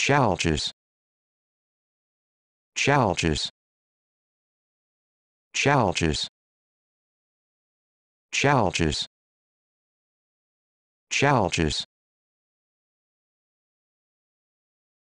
challenges challenges challenges challenges challenges